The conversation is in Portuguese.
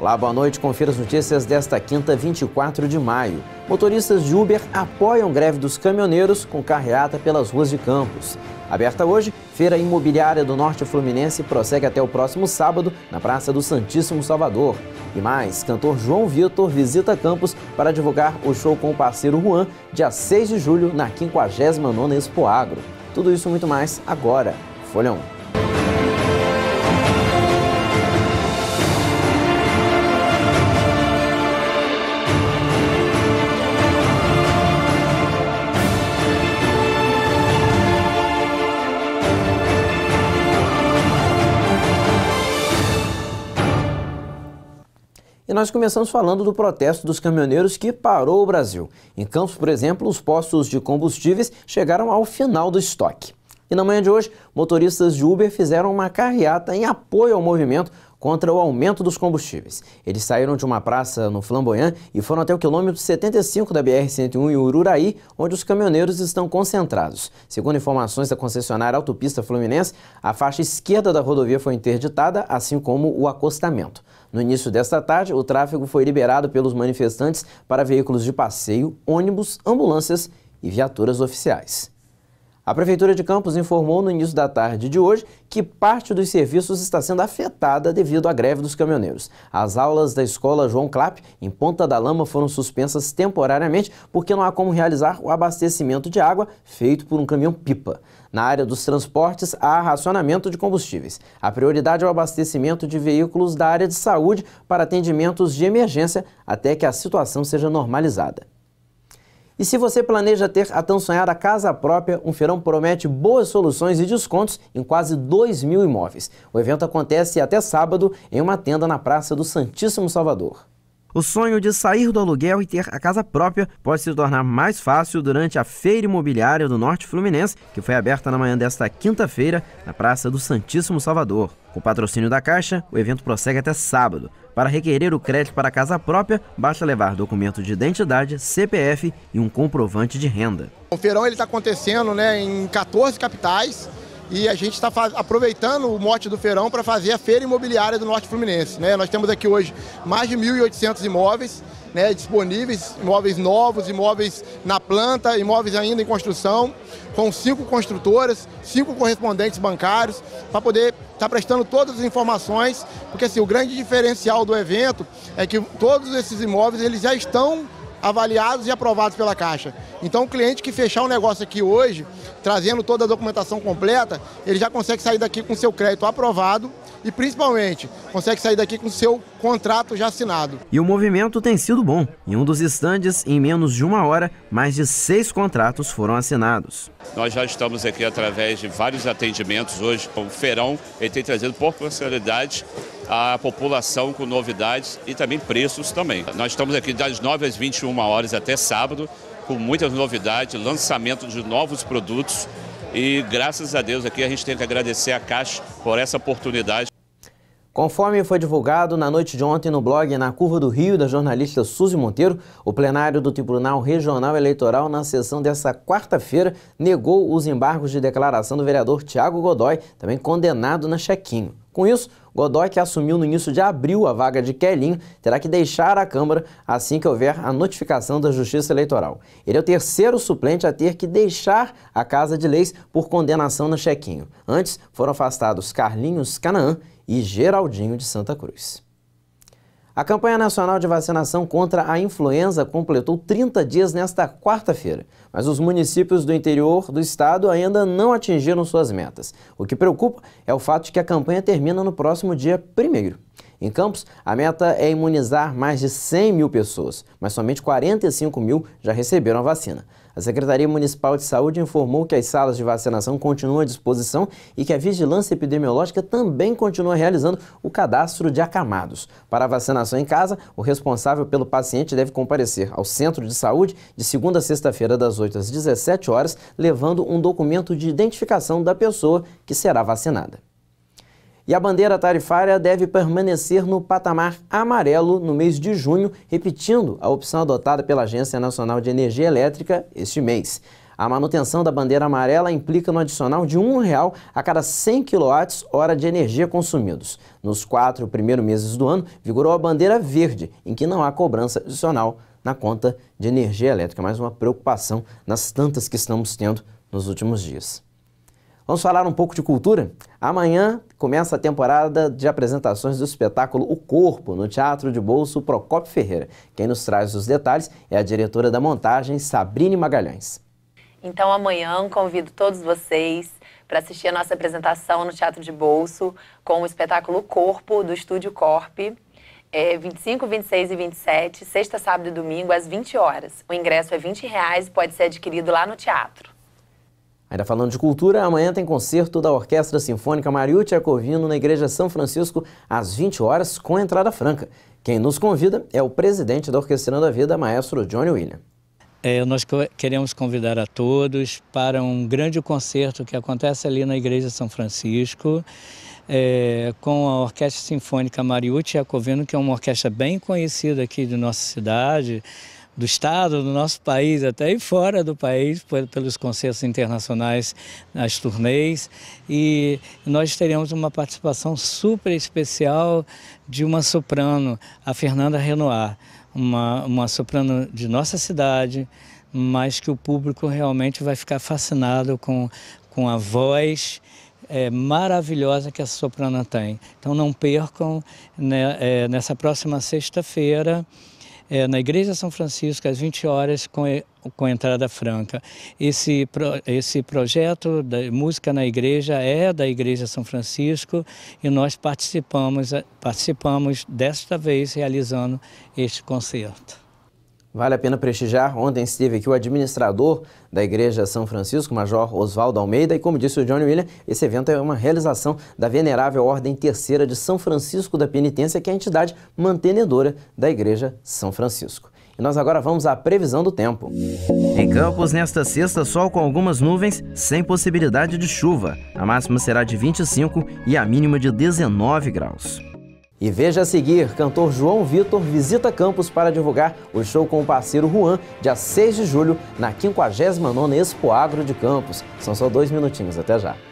Olá, boa noite. Confira as notícias desta quinta, 24 de maio. Motoristas de Uber apoiam greve dos caminhoneiros com carreata pelas ruas de Campos. Aberta hoje, Feira Imobiliária do Norte Fluminense prossegue até o próximo sábado na Praça do Santíssimo Salvador. E mais, cantor João Vitor visita Campos para divulgar o show com o parceiro Juan, dia 6 de julho, na 59ª Expo Agro. Tudo isso e muito mais agora. Folhão. E nós começamos falando do protesto dos caminhoneiros que parou o Brasil. Em Campos, por exemplo, os postos de combustíveis chegaram ao final do estoque. E na manhã de hoje, motoristas de Uber fizeram uma carreata em apoio ao movimento contra o aumento dos combustíveis. Eles saíram de uma praça no Flamboyant e foram até o quilômetro 75 da BR-101 em Ururaí, onde os caminhoneiros estão concentrados. Segundo informações da concessionária Autopista Fluminense, a faixa esquerda da rodovia foi interditada, assim como o acostamento. No início desta tarde, o tráfego foi liberado pelos manifestantes para veículos de passeio, ônibus, ambulâncias e viaturas oficiais. A Prefeitura de Campos informou no início da tarde de hoje que parte dos serviços está sendo afetada devido à greve dos caminhoneiros. As aulas da escola João Clap, em Ponta da Lama, foram suspensas temporariamente porque não há como realizar o abastecimento de água feito por um caminhão-pipa. Na área dos transportes, há racionamento de combustíveis. A prioridade é o abastecimento de veículos da área de saúde para atendimentos de emergência até que a situação seja normalizada. E se você planeja ter a tão sonhada casa própria, um feirão promete boas soluções e descontos em quase 2 mil imóveis. O evento acontece até sábado em uma tenda na Praça do Santíssimo Salvador. O sonho de sair do aluguel e ter a casa própria pode se tornar mais fácil durante a Feira Imobiliária do Norte Fluminense, que foi aberta na manhã desta quinta-feira na Praça do Santíssimo Salvador. Com o patrocínio da Caixa, o evento prossegue até sábado. Para requerer o crédito para a casa própria, basta levar documento de identidade, CPF e um comprovante de renda. O feirão está acontecendo né, em 14 capitais e a gente está aproveitando o mote do feirão para fazer a feira imobiliária do Norte Fluminense. Né? Nós temos aqui hoje mais de 1.800 imóveis né, disponíveis, imóveis novos, imóveis na planta, imóveis ainda em construção, com cinco construtoras, cinco correspondentes bancários, para poder estar tá prestando todas as informações, porque assim, o grande diferencial do evento é que todos esses imóveis eles já estão avaliados e aprovados pela Caixa. Então, o cliente que fechar o um negócio aqui hoje, trazendo toda a documentação completa, ele já consegue sair daqui com seu crédito aprovado e, principalmente, consegue sair daqui com seu contrato já assinado. E o movimento tem sido bom. Em um dos estandes, em menos de uma hora, mais de seis contratos foram assinados. Nós já estamos aqui através de vários atendimentos hoje. O Feirão ele tem trazido por personalidade a população com novidades e também preços também. Nós estamos aqui das 9 às 21 horas até sábado com muitas novidades, lançamento de novos produtos e graças a Deus aqui a gente tem que agradecer a Caixa por essa oportunidade Conforme foi divulgado na noite de ontem no blog Na Curva do Rio, da jornalista Suzy Monteiro, o plenário do Tribunal Regional Eleitoral, na sessão dessa quarta-feira, negou os embargos de declaração do vereador Tiago Godoy, também condenado na Chequinho. Com isso, Godoy, que assumiu no início de abril a vaga de Quelinho, terá que deixar a Câmara assim que houver a notificação da Justiça Eleitoral. Ele é o terceiro suplente a ter que deixar a Casa de Leis por condenação no chequinho. Antes, foram afastados Carlinhos Canaã e Geraldinho de Santa Cruz. A campanha nacional de vacinação contra a influenza completou 30 dias nesta quarta-feira, mas os municípios do interior do estado ainda não atingiram suas metas. O que preocupa é o fato de que a campanha termina no próximo dia 1. Em Campos, a meta é imunizar mais de 100 mil pessoas, mas somente 45 mil já receberam a vacina. A Secretaria Municipal de Saúde informou que as salas de vacinação continuam à disposição e que a Vigilância Epidemiológica também continua realizando o cadastro de acamados. Para a vacinação em casa, o responsável pelo paciente deve comparecer ao centro de saúde de segunda a sexta-feira, das 8 às 17 horas, levando um documento de identificação da pessoa que será vacinada. E a bandeira tarifária deve permanecer no patamar amarelo no mês de junho, repetindo a opção adotada pela Agência Nacional de Energia Elétrica este mês. A manutenção da bandeira amarela implica no adicional de R$ real a cada 100 kWh de energia consumidos. Nos quatro primeiros meses do ano, vigorou a bandeira verde, em que não há cobrança adicional na conta de energia elétrica. Mais uma preocupação nas tantas que estamos tendo nos últimos dias. Vamos falar um pouco de cultura? Amanhã começa a temporada de apresentações do espetáculo O Corpo, no Teatro de Bolso Procopio Ferreira. Quem nos traz os detalhes é a diretora da montagem, Sabrine Magalhães. Então amanhã convido todos vocês para assistir a nossa apresentação no Teatro de Bolso com o espetáculo O Corpo, do Estúdio Corp, é 25, 26 e 27, sexta, sábado e domingo, às 20 horas. O ingresso é 20 reais e pode ser adquirido lá no teatro. Ainda falando de cultura, amanhã tem concerto da Orquestra Sinfônica Mariucci Arcovino na Igreja São Francisco às 20 horas com entrada franca. Quem nos convida é o presidente da Orquestrando a Vida, maestro Johnny William. É, nós queremos convidar a todos para um grande concerto que acontece ali na Igreja São Francisco, é, com a Orquestra Sinfônica Mariucci Arcovino, que é uma orquestra bem conhecida aqui de nossa cidade, do Estado, do nosso país, até e fora do país, pelos concertos internacionais, nas turnês. E nós teremos uma participação super especial de uma soprano, a Fernanda Renoir, uma, uma soprano de nossa cidade, mas que o público realmente vai ficar fascinado com, com a voz é, maravilhosa que a soprana tem. Então não percam né, é, nessa próxima sexta-feira é, na Igreja São Francisco, às 20 horas, com, com entrada franca. Esse, pro, esse projeto da Música na Igreja é da Igreja São Francisco e nós participamos, participamos desta vez realizando este concerto. Vale a pena prestigiar. Ontem esteve aqui o administrador da Igreja São Francisco, Major Oswaldo Almeida, e como disse o Johnny William, esse evento é uma realização da Venerável Ordem Terceira de São Francisco da Penitência, que é a entidade mantenedora da Igreja São Francisco. E nós agora vamos à previsão do tempo. Em Campos, nesta sexta, sol com algumas nuvens, sem possibilidade de chuva. A máxima será de 25 e a mínima de 19 graus. E veja a seguir, cantor João Vitor visita Campos para divulgar o show com o parceiro Juan, dia 6 de julho, na 59ª Expo Agro de Campos. São só dois minutinhos, até já.